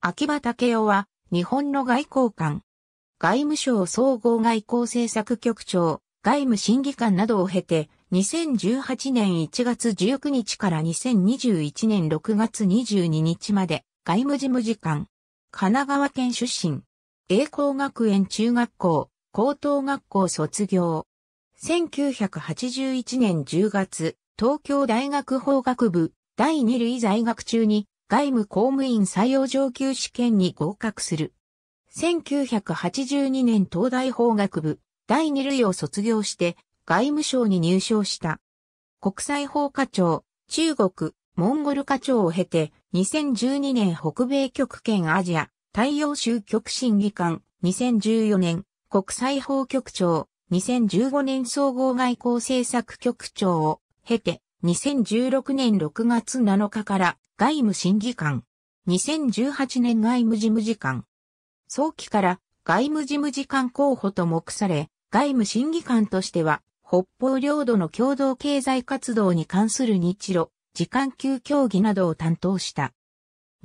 秋葉武雄は、日本の外交官。外務省総合外交政策局長、外務審議官などを経て、2018年1月19日から2021年6月22日まで、外務事務次官。神奈川県出身。栄光学園中学校、高等学校卒業。1981年10月、東京大学法学部、第二類在学中に、外務公務員採用上級試験に合格する。1982年東大法学部第二類を卒業して外務省に入省した。国際法課長、中国、モンゴル課長を経て2012年北米局兼アジア太陽州局審議官2014年国際法局長2015年総合外交政策局長を経て2016年6月7日から外務審議官。2018年外務事務次官。早期から外務事務次官候補と目され、外務審議官としては、北方領土の共同経済活動に関する日露、時間級協議などを担当した。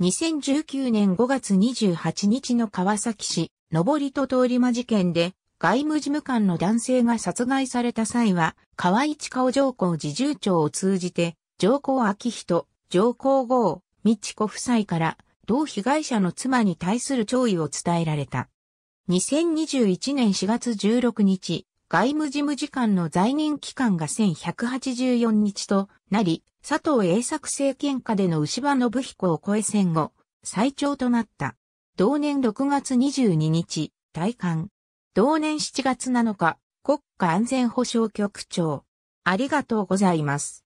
2019年5月28日の川崎市、上りと通り魔事件で、外務事務官の男性が殺害された際は、河市顔上皇自重長を通じて、上皇明人、上皇后、美智子夫妻から、同被害者の妻に対する弔意を伝えられた。2021年4月16日、外務事務次官の在任期間が1184日となり、佐藤栄作政権下での牛場信彦を超え戦後、最長となった。同年6月22日、退官。同年7月7日、国家安全保障局長。ありがとうございます。